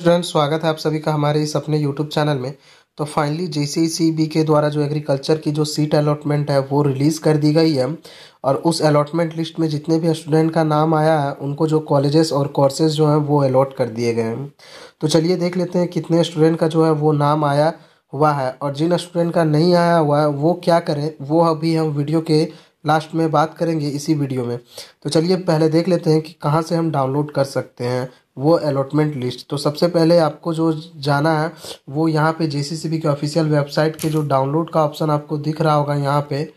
student स्वागत है आप सभी का हमारे इस अपने यूट्यूब चैनल में तो फाइनली जे के द्वारा जो एग्रीकल्चर की जो सीट अलॉटमेंट है वो रिलीज़ कर दी गई है और उस अलॉटमेंट लिस्ट में जितने भी स्टूडेंट का नाम आया है उनको जो कॉलेजेस और कोर्सेज जो हैं वो अलॉट कर दिए गए हैं तो चलिए देख लेते हैं कितने स्टूडेंट का जो है वो नाम आया हुआ है और जिन स्टूडेंट का नहीं आया हुआ है वो क्या करें वो अभी हम वीडियो के लास्ट में बात करेंगे इसी वीडियो में तो चलिए पहले देख लेते हैं कि कहाँ से हम डाउनलोड कर सकते हैं वो अलॉटमेंट लिस्ट तो सबसे पहले आपको जो जाना है वो यहाँ पे जे के ऑफिशियल वेबसाइट के जो डाउनलोड का ऑप्शन आपको दिख रहा होगा यहाँ पे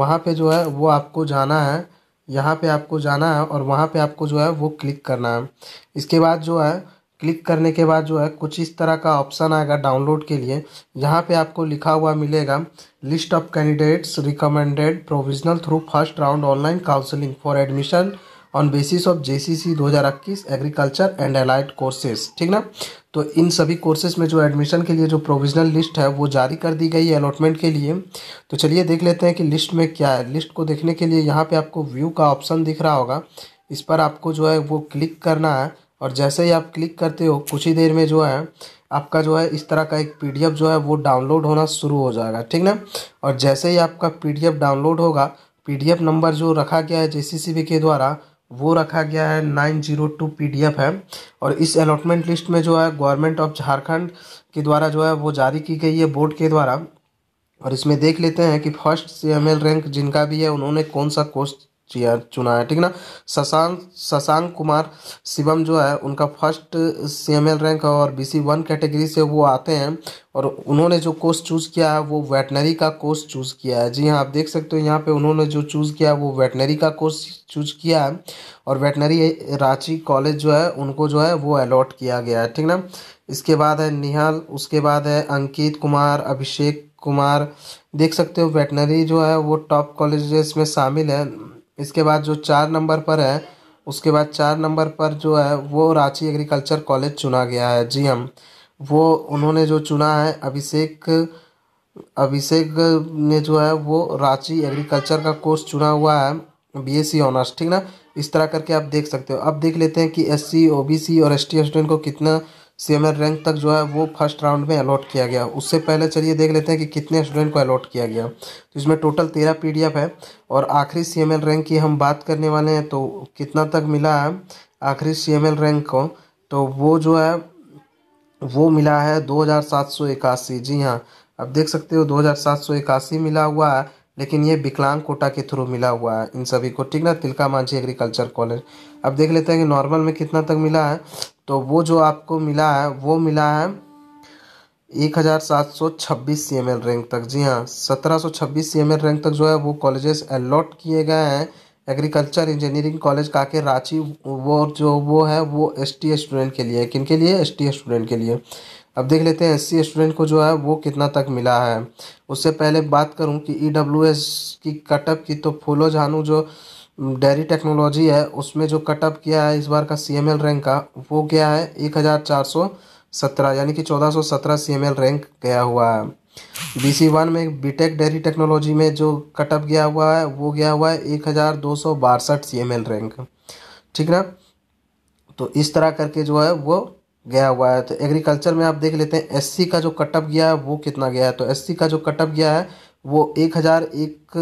वहाँ पे जो है वो आपको जाना है यहाँ पे आपको जाना है और वहाँ पे आपको जो है वो क्लिक करना है इसके बाद जो है क्लिक करने के बाद जो है कुछ इस तरह का ऑप्शन आएगा डाउनलोड के लिए यहाँ पे आपको लिखा हुआ मिलेगा list of candidates recommended provisional through first round online counselling for admission on basis of J C C दो हज़ार इक्कीस एग्रीकल्चर एंड अलाइड कोर्सेज ठीक ना तो इन सभी कोर्सेज में जो एडमिशन के लिए जो प्रोविजनल लिस्ट है वो जारी कर दी गई है अलॉटमेंट के लिए तो चलिए देख लेते हैं कि लिस्ट में क्या है लिस्ट को देखने के लिए यहाँ पे आपको व्यू का ऑप्शन दिख रहा होगा इस पर आपको जो है वो क्लिक करना है और जैसे ही आप क्लिक करते हो कुछ ही देर में जो है आपका जो है इस तरह का एक पी जो है वो डाउनलोड होना शुरू हो जाएगा ठीक ना और जैसे ही आपका पी डाउनलोड होगा पी नंबर जो रखा गया है जे के द्वारा वो रखा गया है नाइन जीरो टू पी है और इस अलॉटमेंट लिस्ट में जो है गवर्नमेंट ऑफ झारखंड के द्वारा जो है वो जारी की गई है बोर्ड के द्वारा और इसमें देख लेते हैं कि फर्स्ट सी रैंक जिनका भी है उन्होंने कौन सा कोर्स चेयर चुना है ठीक ना शशांक शशांक कुमार शिवम जो है उनका first C M L rank है और बी सी वन कैटेगरी से वो आते हैं और उन्होंने जो कोर्स चूज़ किया है वो वेटनरी का कोर्स चूज़ किया है जी हाँ आप देख सकते हो यहाँ पे उन्होंने जो चूज़ किया है वो वेटनरी का कोर्स चूज़ किया है और वेटनरी रांची कॉलेज जो है उनको जो है वो अलॉट किया गया है ठीक ना इसके बाद है निहाल उसके बाद है अंकित कुमार अभिषेक कुमार देख सकते हो वेटनरी जो है वो टॉप कॉलेजेस में शामिल है इसके बाद जो चार नंबर पर है उसके बाद चार नंबर पर जो है वो रांची एग्रीकल्चर कॉलेज चुना गया है जी हम वो उन्होंने जो चुना है अभिषेक अभिषेक ने जो है वो रांची एग्रीकल्चर का कोर्स चुना हुआ है बीएससी ऑनर्स e ठीक ना इस तरह करके आप देख सकते हो अब देख लेते हैं कि एससी ओबीसी और एसटी स्टूडेंट को कितना सी एम रैंक तक जो है वो फर्स्ट राउंड में अलॉट किया गया उससे पहले चलिए देख लेते हैं कि कितने स्टूडेंट को अलॉट किया गया तो इसमें टोटल तेरह पी है और आखिरी सी एम रैंक की हम बात करने वाले हैं तो कितना तक मिला है आखिरी सी एम रैंक को तो वो जो है वो मिला है दो हज़ार सात सौ इक्यासी जी हाँ अब देख सकते हो दो हज़ार सात सौ इक्यासी मिला हुआ है लेकिन ये विकलांग कोटा के थ्रू मिला हुआ है इन सभी को ठीक ना तिलका मांझी एग्रीकल्चर कॉलेज अब देख लेते हैं कि नॉर्मल में कितना तक मिला है तो वो जो आपको मिला है वो मिला है एक हज़ार सात सौ छब्बीस सी एम एल रैंक तक जी हाँ सत्रह सौ छब्बीस सी एम एल रैंक तक जो है वो कॉलेजेस अलॉट किए गए हैं एग्रीकल्चर इंजीनियरिंग कॉलेज काके रांची वो जो वो है वो एस टी स्टूडेंट के लिए किन के लिए एस टी स्टूडेंट के लिए अब देख लेते हैं एस सी स्टूडेंट को जो है वो कितना तक मिला है उससे पहले बात करूं कि ई डब्ल्यू एस की कटअप की तो फूलो जानू जो डेयरी टेक्नोलॉजी है उसमें जो कटअप किया है इस बार का सी रैंक का वो क्या है एक हज़ार चार सौ सत्रह यानी कि चौदह सौ सत्रह सी रैंक गया हुआ है बी सी वन में बीटेक डेयरी टेक्नोलॉजी में जो कटअप गया हुआ है वो गया हुआ है एक हज़ार दो सौ बासठ सी एम एल रैंक ठीक ना तो इस तरह करके जो है वो गया हुआ है तो एग्रीकल्चर में आप देख लेते हैं एससी का जो कटअप गया है वो कितना गया है तो एससी का जो कटअप गया है वो एक हज़ार एक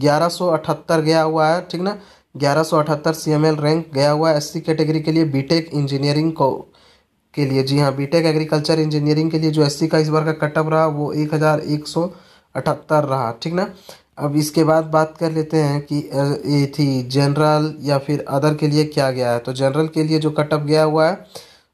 ग्यारह सौ अठहत्तर गया हुआ है ठीक ना ग्यारह सौ अठहत्तर सी एम एल रैंक गया हुआ है एस सी कैटेगरी के लिए बीटेक इंजीनियरिंग को के लिए जी हाँ बीटेक एग्रीकल्चर इंजीनियरिंग के लिए जो एस का इस बार का कटअप रहा वो एक हज़ार एक सौ अठहत्तर रहा ठीक ना अब इसके बाद बात कर लेते हैं कि ये थी जनरल या फिर अदर के लिए क्या गया है तो जनरल के लिए जो कटअप गया हुआ है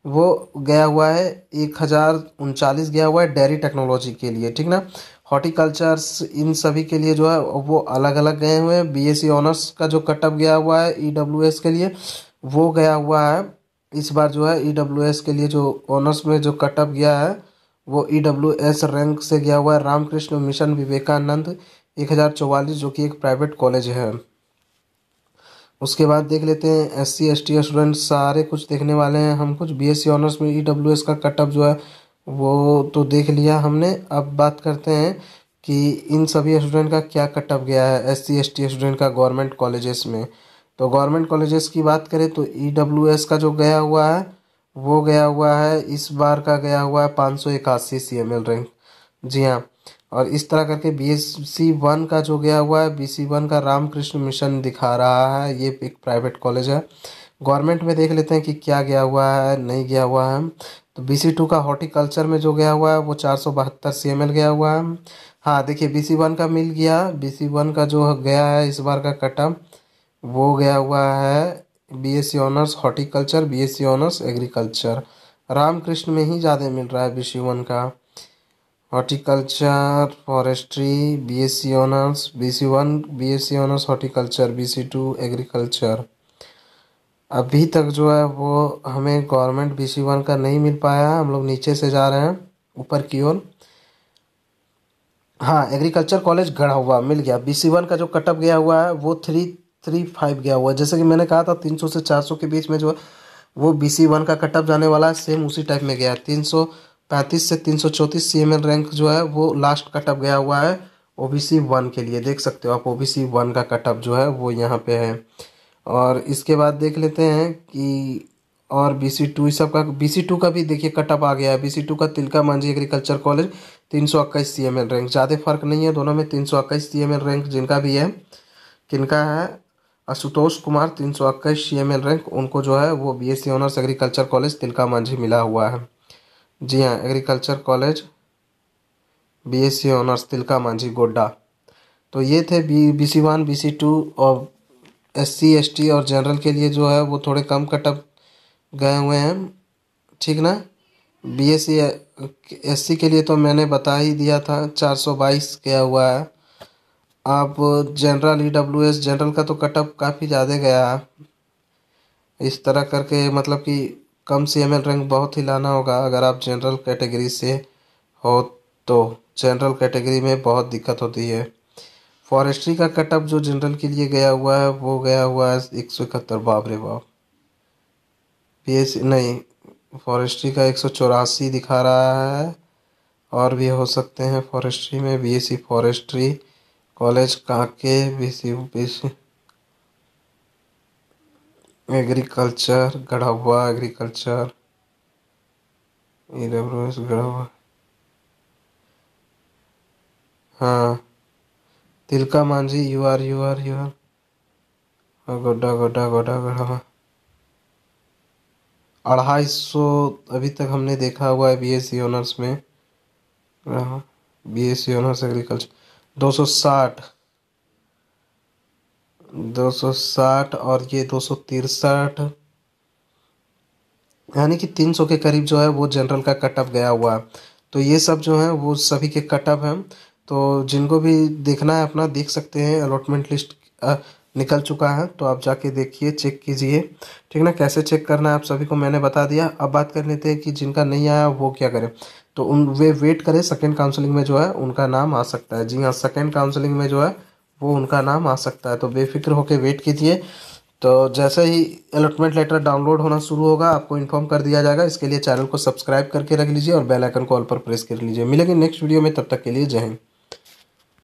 वो गया हुआ है एक हज़ार उनचालीस गया हुआ है डेयरी टेक्नोलॉजी के लिए ठीक ना हॉर्टिकल्चर्स इन सभी के लिए जो है वो अलग अलग गए हुए हैं बीएससी ऑनर्स e का जो कटअप गया हुआ है ईडब्ल्यूएस e के लिए वो गया हुआ है इस बार जो है ईडब्ल्यूएस e के लिए जो ऑनर्स में जो कटअप गया है वो ईडब्ल्यूएस रैंक से गया हुआ है रामकृष्ण मिशन विवेकानंद एक हज़ार चौवालीस जो कि एक प्राइवेट कॉलेज है उसके बाद देख लेते हैं S C S T student सारे कुछ देखने वाले हैं हम कुछ बी एस सी ऑनर्स में ई डब्ल्यू एस का कटअप जो है वो तो देख लिया हमने अब बात करते हैं कि इन सभी स्टूडेंट का क्या कटअप गया है S C S T student का गवर्नमेंट कॉलेजेस में तो गवर्नमेंट कॉलेजेस की बात करें तो ई डब्ल्यू एस का जो गया हुआ है वो गया हुआ है इस बार का गया हुआ है पाँच सौ इक्यासी सी एम एल रैंक जी हाँ और इस तरह करके बी एस सी वन का जो गया हुआ है बी सी वन का रामकृष्ण मिशन दिखा रहा है ये एक प्राइवेट कॉलेज है गवर्नमेंट में देख लेते हैं कि क्या गया हुआ है नहीं गया हुआ है तो बी सी टू का हॉर्टिकल्चर में जो गया हुआ है वो चार सौ बहत्तर सी एम एल गया हुआ है हाँ देखिए बी सी वन का मिल गया बी सी वन का जो गया है इस बार का कटअप वो गया हुआ है B S C honours horticulture B S C honours agriculture Ramakrishna में ही ज़्यादा मिल रहा है बी सी वन का horticulture forestry B S C honours B C one B S C honours horticulture B C two agriculture अभी तक जो है वो हमें गवर्नमेंट बी सी वन का नहीं मिल पाया हम लोग नीचे से जा रहे हैं ऊपर की ओर हाँ एग्रीकल्चर कॉलेज गढ़ा हुआ मिल गया बी सी वन का जो कटअप गया हुआ है वो थ्री थ्री फाइव गया हुआ है जैसे कि मैंने कहा था तीन सौ से चार सौ के बीच में जो है वो बी सी वन का कटअप जाने वाला है सेम उसी टाइप में गया है तीन सौ पैंतीस से तीन सौ चौंतीस सी एम एल रैंक जो है वो लास्ट कटअप गया हुआ है ओ बी सी वन के लिए देख सकते हो आप ओ बी सी वन का कटअप जो है वो यहाँ पे है और इसके बाद देख लेते हैं कि और बी सी टू सब का बी सी टू का भी देखिए कटअप आ गया है बी सी टू का तिलका मांझी एग्रीकल्चर कॉलेज तीन सौ इक्कीस सी एम एल रैंक ज़्यादा फर्क नहीं है दोनों में तीन सौ इक्कीस सी एम एल रैंक जिनका भी है किनका है आशुतोष कुमार तीन सौ इक्कीस सी एम एल रैंक उनको जो है वो B S C honours agriculture college Tilka Manjhi मिला हुआ है जी हाँ agriculture college B S C honours Tilka Manjhi Godda तो ये थे B B C one B C two और एस सी एस टी और जनरल के लिए जो है वो थोड़े कम कटअप गए हुए हैं ठीक ना B S C S C के लिए तो मैंने बता ही दिया था चार सौ बाईस गया हुआ है आप general E W S general का तो कटअप काफ़ी ज़्यादा गया है इस तरह करके मतलब कि कम सी एम एल रैंक बहुत ही लाना होगा अगर आप जनरल कैटेगरी से हो तो जनरल कैटेगरी में बहुत दिक्कत होती है फॉरेस्ट्री का कटअप जो जनरल के लिए गया हुआ है वो गया हुआ है एक सौ इकहत्तर बाबरे बाब पी एस नहीं फॉरेस्ट्री का एक सौ चौरासी दिखा रहा है और भी हो सकते हैं फॉरेस्ट्री में BSc forestry college Kanke BC C agriculture Garhwa agriculture E W S Garhwa हाँ Tilka Manjhi U R U R U R Godda Godda Godda गोडा अढ़ाई सौ अभी तक हमने देखा हुआ है बी एस सी ऑनर्स में B S C honours agriculture दो सौ साठ दो सौ साठ और ये दो सौ तिरसठ यानी कि तीन सौ के करीब जो है वो जनरल का कटअप गया हुआ है तो ये सब जो है वो सभी के कटअप हैं तो जिनको भी देखना है अपना देख सकते हैं अलॉटमेंट लिस्ट निकल चुका है तो आप जाके देखिए चेक कीजिए ठीक ना कैसे चेक करना है आप सभी को मैंने बता दिया अब बात कर लेते हैं कि जिनका नहीं आया वो क्या करें तो उन वे वेट करें सेकेंड काउंसलिंग में जो है उनका नाम आ सकता है जी हाँ सेकेंड काउंसलिंग में जो है वो उनका नाम आ सकता है तो बेफिक्र होकर वेट कीजिए तो जैसे ही अलॉटमेंट लेटर डाउनलोड होना शुरू होगा आपको इन्फॉर्म कर दिया जाएगा इसके लिए चैनल को सब्सक्राइब करके रख लीजिए और बेल आइकन को ऑल पर प्रेस कर लीजिए मिलेंगे नेक्स्ट वीडियो में तब तक के लिए जय हिंद